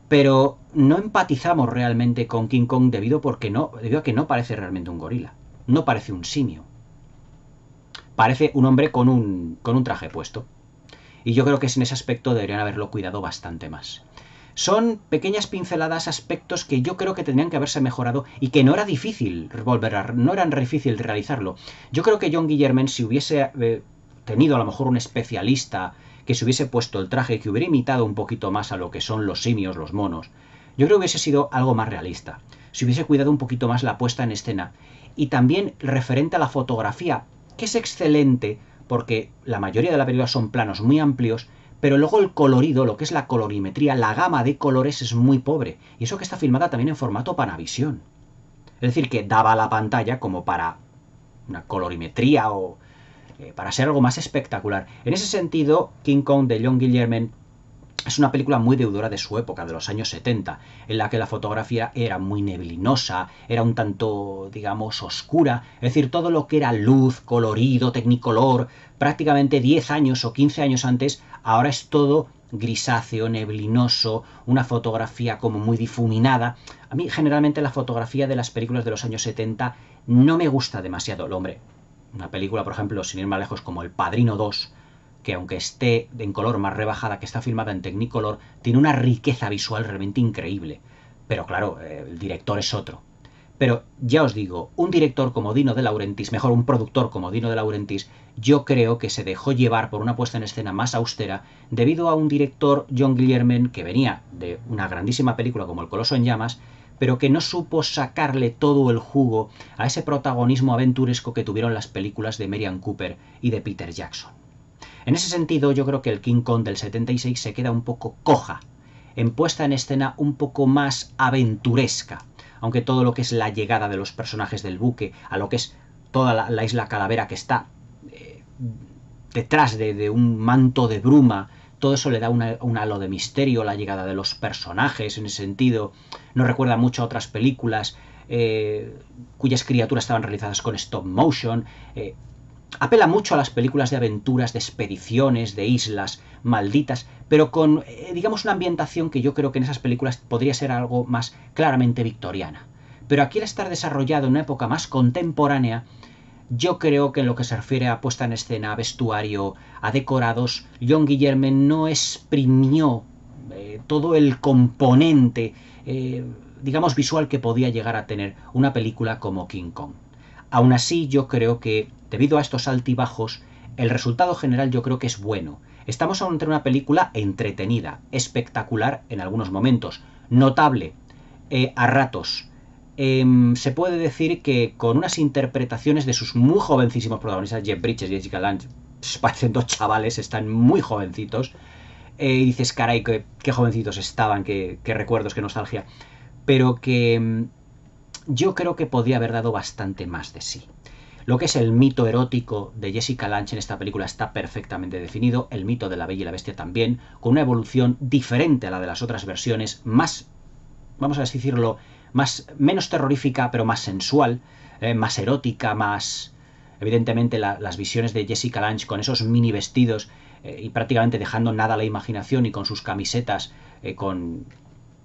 Pero no empatizamos realmente con King Kong debido, porque no, a que no parece realmente un gorila. No parece un simio. Parece un hombre con un, con un traje puesto. Y yo creo que en ese aspecto deberían haberlo cuidado bastante más. Son pequeñas pinceladas, aspectos que yo creo que tendrían que haberse mejorado y que no era difícil volver a, no era difícil realizarlo. Yo creo que John Guillermin, si hubiese eh, tenido a lo mejor un especialista que se hubiese puesto el traje, que hubiera imitado un poquito más a lo que son los simios, los monos, yo creo que hubiese sido algo más realista. Si hubiese cuidado un poquito más la puesta en escena. Y también referente a la fotografía, que es excelente, porque la mayoría de la película son planos muy amplios, pero luego el colorido, lo que es la colorimetría, la gama de colores es muy pobre. Y eso que está filmada también en formato Panavisión. Es decir, que daba la pantalla como para una colorimetría o eh, para ser algo más espectacular. En ese sentido, King Kong de John Guillermo es una película muy deudora de su época, de los años 70, en la que la fotografía era muy neblinosa, era un tanto, digamos, oscura, es decir, todo lo que era luz, colorido, tecnicolor, prácticamente 10 años o 15 años antes, ahora es todo grisáceo, neblinoso, una fotografía como muy difuminada. A mí generalmente la fotografía de las películas de los años 70 no me gusta demasiado, el hombre. Una película, por ejemplo, sin ir más lejos, como El Padrino 2, que aunque esté en color más rebajada, que está filmada en Technicolor, tiene una riqueza visual realmente increíble. Pero claro, eh, el director es otro. Pero ya os digo, un director como Dino de Laurentiis, mejor un productor como Dino de Laurentiis, yo creo que se dejó llevar por una puesta en escena más austera debido a un director John Guillermo que venía de una grandísima película como El Coloso en Llamas, pero que no supo sacarle todo el jugo a ese protagonismo aventuresco que tuvieron las películas de Marian Cooper y de Peter Jackson. En ese sentido, yo creo que el King Kong del 76 se queda un poco coja, en puesta en escena un poco más aventuresca, aunque todo lo que es la llegada de los personajes del buque a lo que es toda la, isla calavera que está eh, detrás de, un manto de bruma, todo eso le da un halo de misterio, la llegada de los personajes en ese sentido, no recuerda mucho a otras películas. Eh, cuyas criaturas estaban realizadas con stop motion, eh, apela mucho a las películas de aventuras, de expediciones, de islas malditas, pero con, eh, digamos, una ambientación que yo creo que en esas películas podría ser algo más claramente victoriana. Pero aquí al estar desarrollado en una época más contemporánea, yo creo que en lo que se refiere a puesta en escena, a vestuario, a decorados, John Guillermo no exprimió eh, todo el componente, eh, digamos, visual que podía llegar a tener una película como King Kong. Aún así, yo creo que, debido a estos altibajos, el resultado general yo creo que es bueno. Estamos ante una película entretenida, espectacular en algunos momentos, notable eh, a ratos. Em, se puede decir que con unas interpretaciones de sus muy jovencísimos protagonistas, Jeff Bridges y Jessica Lange, [laughs] parecen dos chavales, están muy jovencitos. Eh, y dices, caray, qué, jovencitos estaban, qué, recuerdos, qué nostalgia. Pero que em, yo creo que podía haber dado bastante más de sí. Lo que es el mito erótico de Jessica Lange en esta película está perfectamente definido, el mito de la Bella y la Bestia también, con una evolución diferente a la de las otras versiones, más, vamos a decirlo, más, menos terrorífica, pero más sensual, eh, más erótica, más... Evidentemente las visiones de Jessica Lange con esos mini vestidos eh, y prácticamente dejando nada a la imaginación y con sus camisetas eh, con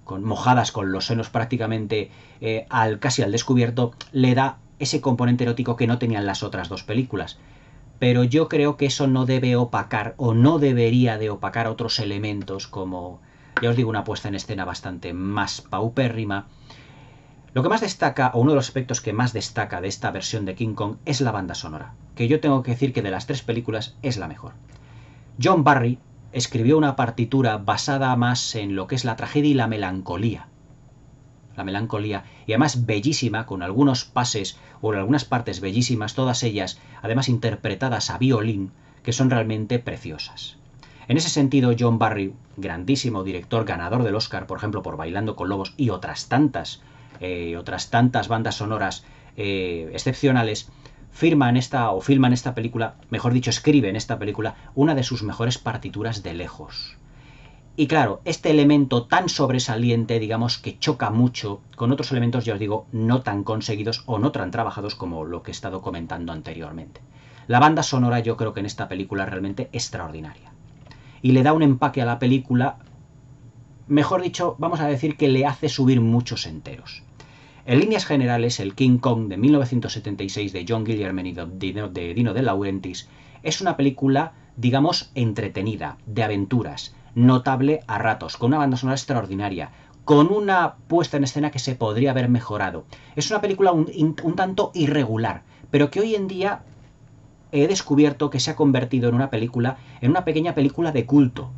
con mojadas con los senos prácticamente eh, al, casi al descubierto, le da ese componente erótico que no tenían las otras dos películas. Pero yo creo que eso no debe opacar o no debería de opacar otros elementos como, ya os digo, una puesta en escena bastante más paupérrima. Lo que más destaca, o uno de los aspectos que más destaca de esta versión de King Kong, es la banda sonora, que yo tengo que decir que de las tres películas es la mejor. John Barry escribió una partitura basada más en lo que es la tragedia y la melancolía. La melancolía, y además bellísima, con algunos pases o algunas partes bellísimas, todas ellas además interpretadas a violín, que son realmente preciosas. En ese sentido, John Barry, grandísimo director, ganador del Oscar, por ejemplo, por Bailando con Lobos y otras tantas, eh, otras tantas bandas sonoras eh, excepcionales, firma en esta, o firma en esta película, mejor dicho, escribe en esta película, una de sus mejores partituras de lejos. Y claro, este elemento tan sobresaliente, digamos, que choca mucho con otros elementos, ya os digo, no tan conseguidos o no tan trabajados como lo que he estado comentando anteriormente. La banda sonora yo creo que en esta película es realmente extraordinaria. Y le da un empaque a la película, mejor dicho, vamos a decir que le hace subir muchos enteros. En líneas generales, el King Kong de 1976 de John Guillermo y de Dino de Laurentiis es una película, digamos, entretenida, de aventuras, notable a ratos, con una banda sonora extraordinaria, con una puesta en escena que se podría haber mejorado. Es una película un, un tanto irregular, pero que hoy en día he descubierto que se ha convertido en una película, en una pequeña película de culto.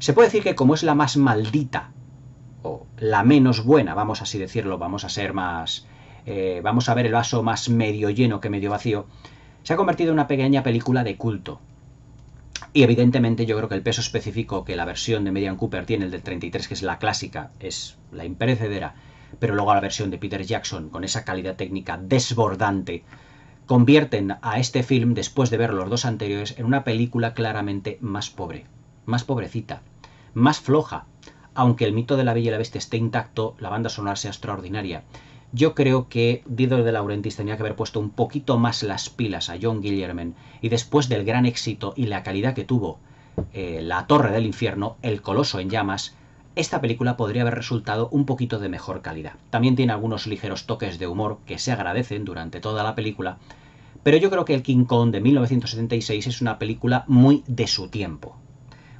Se puede decir que como es la más maldita la menos buena, vamos así decirlo, vamos a ser más, eh, vamos a ver el vaso más medio lleno que medio vacío, se ha convertido en una pequeña película de culto. Y evidentemente yo creo que el peso específico que la versión de Median Cooper tiene, el del 33, que es la clásica, es la imperecedera, pero luego la versión de Peter Jackson, con esa calidad técnica desbordante, convierten a este film, después de ver los dos anteriores, en una película claramente más pobre, más pobrecita, más floja, aunque el mito de la Bella y la Bestia esté intacto, la banda sonora sea extraordinaria. Yo creo que Dido de Laurentiis tenía que haber puesto un poquito más las pilas a John Guillermo y después del gran éxito y la calidad que tuvo eh, La Torre del Infierno, El Coloso en Llamas, esta película podría haber resultado un poquito de mejor calidad. También tiene algunos ligeros toques de humor que se agradecen durante toda la película, pero yo creo que El King Kong de 1976 es una película muy de su tiempo,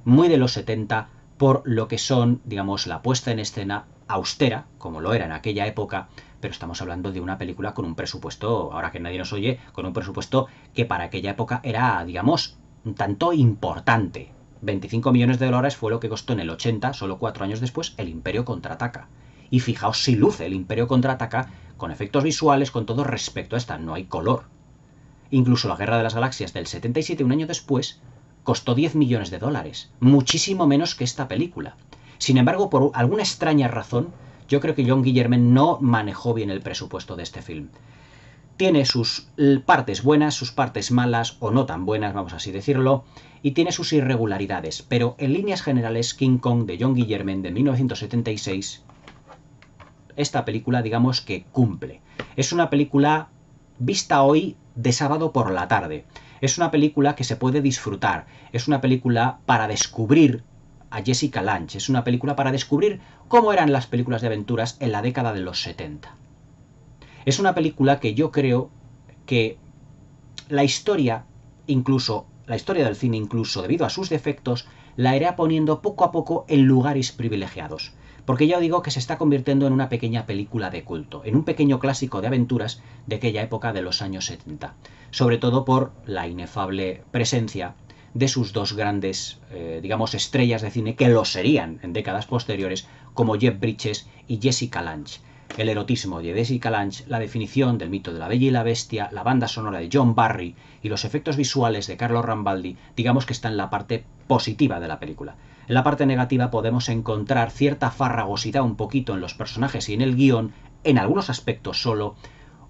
muy de los 70, por lo que son, digamos, la puesta en escena austera, como lo era en aquella época, pero estamos hablando de una película con un presupuesto, ahora que nadie nos oye, con un presupuesto que para aquella época era, digamos, un tanto importante. 25 millones de dólares fue lo que costó en el 80, solo cuatro años después, el Imperio contraataca. Y fijaos si luce el Imperio contraataca con efectos visuales, con todo respecto a esta, no hay color. Incluso la Guerra de las Galaxias del 77, un año después, costó 10 millones de dólares, muchísimo menos que esta película. Sin embargo, por alguna extraña razón, yo creo que John Guillermo no manejó bien el presupuesto de este film. Tiene sus partes buenas, sus partes malas o no tan buenas, vamos así decirlo, y tiene sus irregularidades, pero en líneas generales King Kong de John Guillermo de 1976, esta película digamos que cumple. Es una película vista hoy de sábado por la tarde. Es una película que se puede disfrutar, es una película para descubrir a Jessica Lange, es una película para descubrir cómo eran las películas de aventuras en la década de los 70. Es una película que yo creo que la historia, incluso la historia del cine, incluso debido a sus defectos, la irá poniendo poco a poco en lugares privilegiados porque ya os digo que se está convirtiendo en una pequeña película de culto, en un pequeño clásico de aventuras de aquella época de los años 70, sobre todo por la inefable presencia de sus dos grandes, eh, digamos, estrellas de cine, que lo serían en décadas posteriores, como Jeff Bridges y Jessica Lange. El erotismo de Jessica Lange, la definición del mito de la bella y la bestia, la banda sonora de John Barry y los efectos visuales de Carlos Rambaldi, digamos que está en la parte positiva de la película. En la parte negativa podemos encontrar cierta farragosidad un poquito en los personajes y en el guión, en algunos aspectos solo,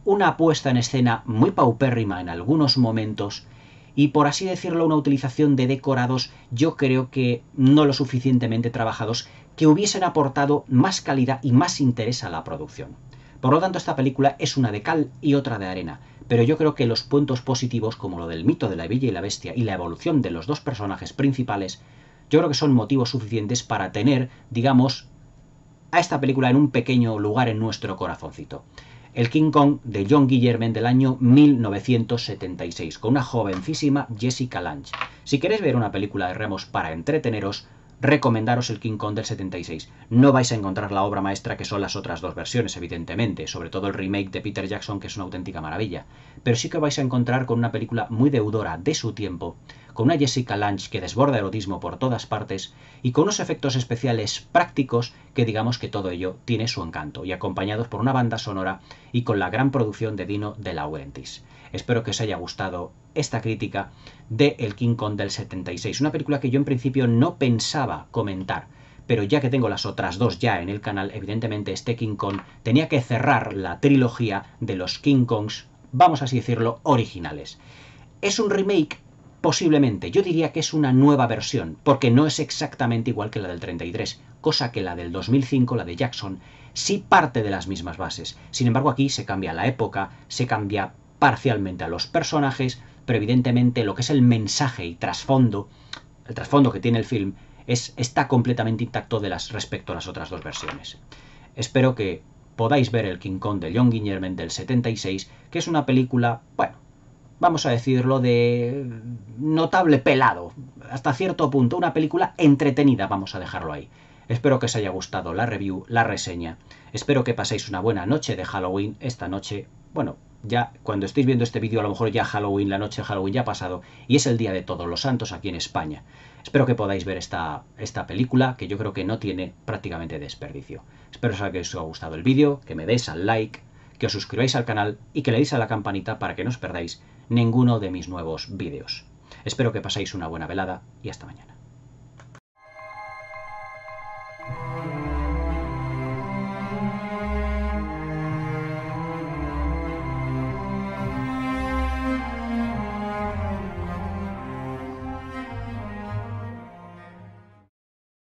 una puesta en escena muy paupérrima en algunos momentos y por así decirlo una utilización de decorados yo creo que no lo suficientemente trabajados que hubiesen aportado más calidad y más interés a la producción. Por lo tanto, esta película es una de cal y otra de arena, pero yo creo que los puntos positivos como lo del mito de la Villa y la Bestia y la evolución de los dos personajes principales yo creo que son motivos suficientes para tener, digamos, a esta película en un pequeño lugar en nuestro corazoncito. El King Kong de John Guillermin del año 1976, con una jovencísima Jessica Lange. Si queréis ver una película de remos para entreteneros, recomendaros el King Kong del 76. No vais a encontrar la obra maestra que son las otras dos versiones, evidentemente, sobre todo el remake de Peter Jackson, que es una auténtica maravilla, pero sí que vais a encontrar con una película muy deudora de su tiempo, con una Jessica Lange que desborda erotismo por todas partes y con unos efectos especiales prácticos que digamos que todo ello tiene su encanto y acompañados por una banda sonora y con la gran producción de Dino de Laurentiis. Espero que os haya gustado esta crítica de El King Kong del 76, una película que yo en principio no pensaba comentar, pero ya que tengo las otras dos ya en el canal, evidentemente este King Kong tenía que cerrar la trilogía de los King Kongs, vamos así decirlo, originales. Es un remake Posiblemente, yo diría que es una nueva versión, porque no es exactamente igual que la del 33, cosa que la del 2005, la de Jackson, sí parte de las mismas bases. Sin embargo, aquí se cambia la época, se cambia parcialmente a los personajes, pero evidentemente lo que es el mensaje y trasfondo, el trasfondo que tiene el film, es, está completamente intacto de las, respecto a las otras dos versiones. Espero que podáis ver el King Kong de John Guillermo del 76, que es una película, bueno, vamos a decirlo, de notable pelado, hasta cierto punto, una película entretenida, vamos a dejarlo ahí. Espero que os haya gustado la review, la reseña. Espero que paséis una buena noche de Halloween esta noche. Bueno, ya cuando estéis viendo este vídeo, a lo mejor ya Halloween, la noche de Halloween ya ha pasado y es el día de todos los santos aquí en España. Espero que podáis ver esta, esta película que yo creo que no tiene prácticamente desperdicio. Espero que os haya gustado el vídeo, que me deis al like, que os suscribáis al canal y que le deis a la campanita para que no os perdáis ninguno de mis nuevos vídeos. Espero que paséis una buena velada y hasta mañana.